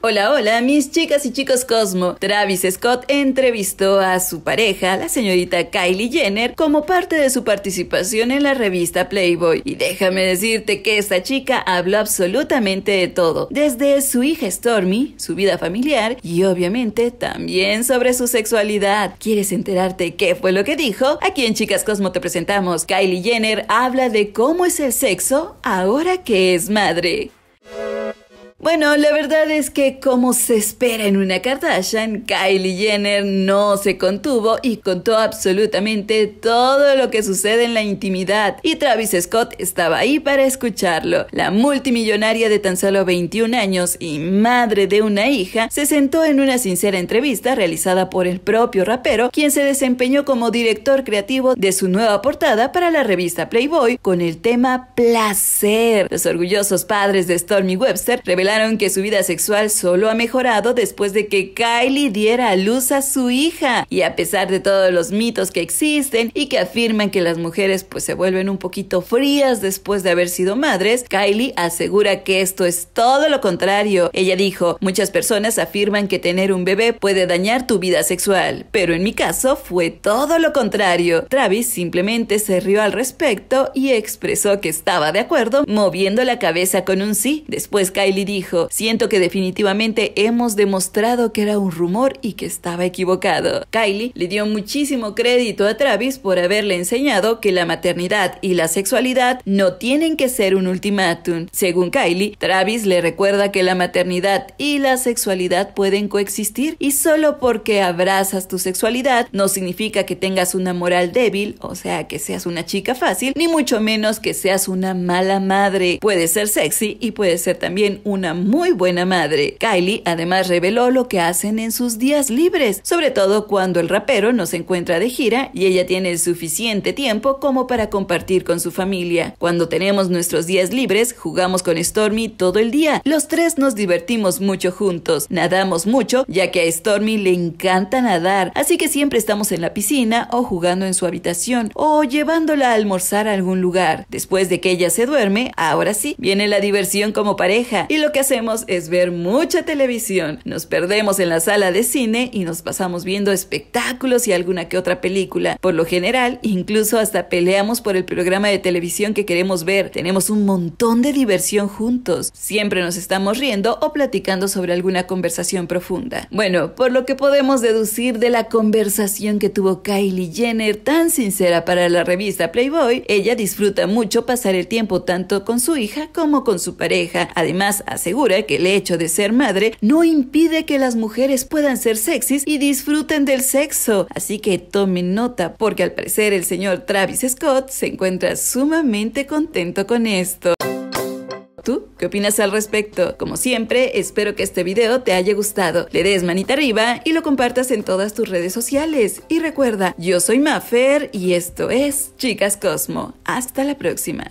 Hola, hola, mis chicas y chicos Cosmo. Travis Scott entrevistó a su pareja, la señorita Kylie Jenner, como parte de su participación en la revista Playboy. Y déjame decirte que esta chica habló absolutamente de todo, desde su hija Stormy, su vida familiar y obviamente también sobre su sexualidad. ¿Quieres enterarte qué fue lo que dijo? Aquí en Chicas Cosmo te presentamos. Kylie Jenner habla de cómo es el sexo ahora que es madre. Bueno, la verdad es que como se espera en una Kardashian, Kylie Jenner no se contuvo y contó absolutamente todo lo que sucede en la intimidad y Travis Scott estaba ahí para escucharlo. La multimillonaria de tan solo 21 años y madre de una hija se sentó en una sincera entrevista realizada por el propio rapero, quien se desempeñó como director creativo de su nueva portada para la revista Playboy con el tema placer. Los orgullosos padres de Stormy Webster revelaron que su vida sexual solo ha mejorado después de que Kylie diera a luz a su hija. Y a pesar de todos los mitos que existen y que afirman que las mujeres pues se vuelven un poquito frías después de haber sido madres, Kylie asegura que esto es todo lo contrario. Ella dijo, muchas personas afirman que tener un bebé puede dañar tu vida sexual, pero en mi caso fue todo lo contrario. Travis simplemente se rió al respecto y expresó que estaba de acuerdo moviendo la cabeza con un sí. Después Kylie dijo, siento que definitivamente hemos demostrado que era un rumor y que estaba equivocado. Kylie le dio muchísimo crédito a Travis por haberle enseñado que la maternidad y la sexualidad no tienen que ser un ultimátum. Según Kylie, Travis le recuerda que la maternidad y la sexualidad pueden coexistir y solo porque abrazas tu sexualidad no significa que tengas una moral débil, o sea, que seas una chica fácil, ni mucho menos que seas una mala madre. Puede ser sexy y puede ser también una muy buena madre. Kylie además reveló lo que hacen en sus días libres, sobre todo cuando el rapero no se encuentra de gira y ella tiene el suficiente tiempo como para compartir con su familia. Cuando tenemos nuestros días libres, jugamos con Stormy todo el día. Los tres nos divertimos mucho juntos, nadamos mucho, ya que a Stormy le encanta nadar, así que siempre estamos en la piscina o jugando en su habitación o llevándola a almorzar a algún lugar. Después de que ella se duerme, ahora sí, viene la diversión como pareja y lo que hacemos es ver mucha televisión. Nos perdemos en la sala de cine y nos pasamos viendo espectáculos y alguna que otra película. Por lo general, incluso hasta peleamos por el programa de televisión que queremos ver. Tenemos un montón de diversión juntos. Siempre nos estamos riendo o platicando sobre alguna conversación profunda. Bueno, por lo que podemos deducir de la conversación que tuvo Kylie Jenner tan sincera para la revista Playboy, ella disfruta mucho pasar el tiempo tanto con su hija como con su pareja. Además, hace asegura que el hecho de ser madre no impide que las mujeres puedan ser sexys y disfruten del sexo. Así que tomen nota, porque al parecer el señor Travis Scott se encuentra sumamente contento con esto. ¿Tú qué opinas al respecto? Como siempre, espero que este video te haya gustado. Le des manita arriba y lo compartas en todas tus redes sociales. Y recuerda, yo soy Maffer y esto es Chicas Cosmo. Hasta la próxima.